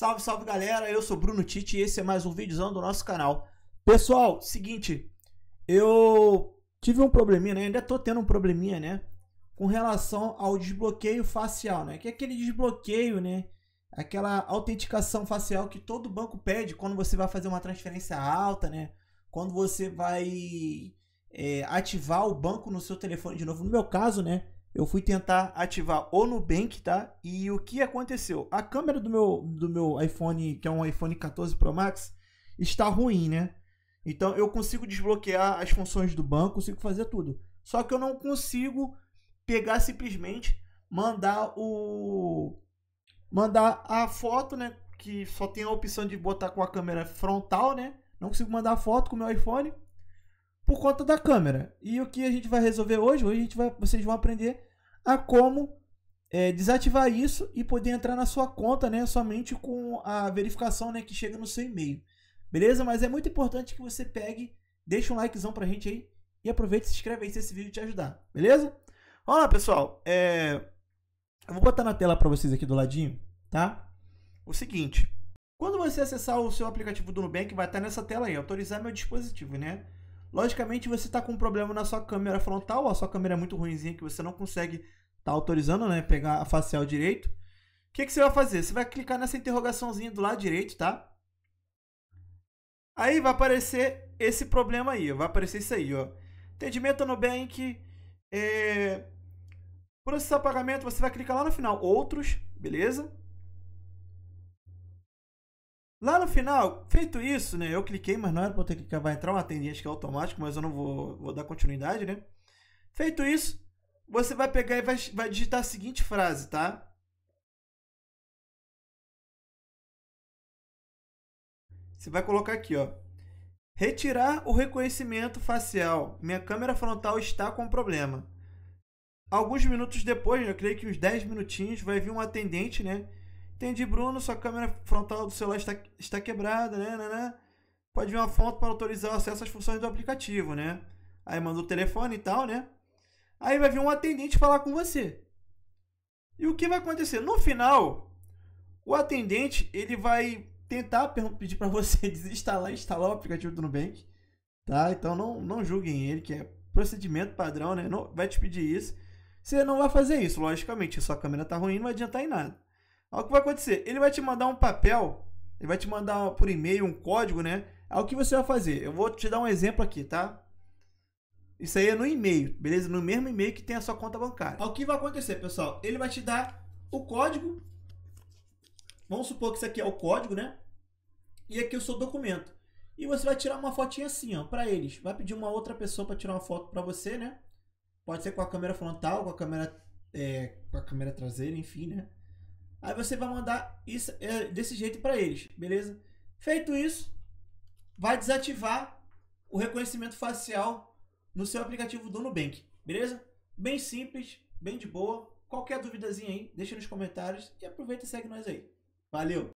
Salve, salve galera, eu sou Bruno Tite e esse é mais um vídeozão do nosso canal. Pessoal, seguinte, eu tive um probleminha, né? ainda tô tendo um probleminha, né? Com relação ao desbloqueio facial, né? Que é aquele desbloqueio, né? Aquela autenticação facial que todo banco pede quando você vai fazer uma transferência alta, né? Quando você vai é, ativar o banco no seu telefone de novo. No meu caso, né? eu fui tentar ativar o Nubank, tá? E o que aconteceu? A câmera do meu, do meu iPhone, que é um iPhone 14 Pro Max, está ruim, né? Então eu consigo desbloquear as funções do banco, consigo fazer tudo. Só que eu não consigo pegar simplesmente, mandar o. mandar a foto, né? Que só tem a opção de botar com a câmera frontal, né? Não consigo mandar a foto com o meu iPhone por conta da câmera. E o que a gente vai resolver hoje, hoje a gente vai, vocês vão aprender a como é, desativar isso e poder entrar na sua conta, né, somente com a verificação, né, que chega no seu e-mail. Beleza? Mas é muito importante que você pegue, deixe um likezão pra gente aí e aproveite e se inscreve aí se esse vídeo te ajudar. Beleza? olá pessoal. É... Eu vou botar na tela para vocês aqui do ladinho, tá? O seguinte, quando você acessar o seu aplicativo do Nubank, vai estar nessa tela aí, autorizar meu dispositivo, né? Logicamente, você está com um problema na sua câmera frontal, a sua câmera é muito ruimzinha que você não consegue estar tá autorizando, né? Pegar a facial direito. O que, que você vai fazer? Você vai clicar nessa interrogaçãozinha do lado direito, tá? Aí vai aparecer esse problema aí, vai aparecer isso aí, ó. Atendimento Nubank, é... Eh, processar pagamento, você vai clicar lá no final, outros, beleza? Lá no final, feito isso, né? Eu cliquei, mas não era pra eu ter que clicar, vai entrar um atendente que é automático, mas eu não vou, vou dar continuidade, né? Feito isso, você vai pegar e vai, vai digitar a seguinte frase, tá? Você vai colocar aqui, ó. Retirar o reconhecimento facial. Minha câmera frontal está com problema. Alguns minutos depois, eu creio que uns 10 minutinhos, vai vir um atendente, né? Entendi, Bruno, sua câmera frontal do celular está, está quebrada, né, né, né? Pode vir uma foto para autorizar o acesso às funções do aplicativo, né? Aí manda o telefone e tal, né? Aí vai vir um atendente falar com você. E o que vai acontecer? No final, o atendente ele vai tentar pedir para você desinstalar e instalar o aplicativo do Nubank, tá? Então não, não julguem ele, que é procedimento padrão, né? Não, vai te pedir isso. Você não vai fazer isso, logicamente. Sua câmera tá ruim, não vai adiantar em nada. Olha o que vai acontecer? Ele vai te mandar um papel, ele vai te mandar por e-mail um código, né? Olha o que você vai fazer? Eu vou te dar um exemplo aqui, tá? Isso aí é no e-mail, beleza? No mesmo e-mail que tem a sua conta bancária. Olha o que vai acontecer, pessoal? Ele vai te dar o código. Vamos supor que isso aqui é o código, né? E aqui o seu documento. E você vai tirar uma fotinha assim, ó, para eles. Vai pedir uma outra pessoa para tirar uma foto para você, né? Pode ser com a câmera frontal, com a câmera, é, com a câmera traseira, enfim, né? Aí você vai mandar isso é, desse jeito para eles, beleza? Feito isso, vai desativar o reconhecimento facial no seu aplicativo do Nubank, beleza? Bem simples, bem de boa. Qualquer duvidazinha aí, deixa nos comentários e aproveita e segue nós aí. Valeu!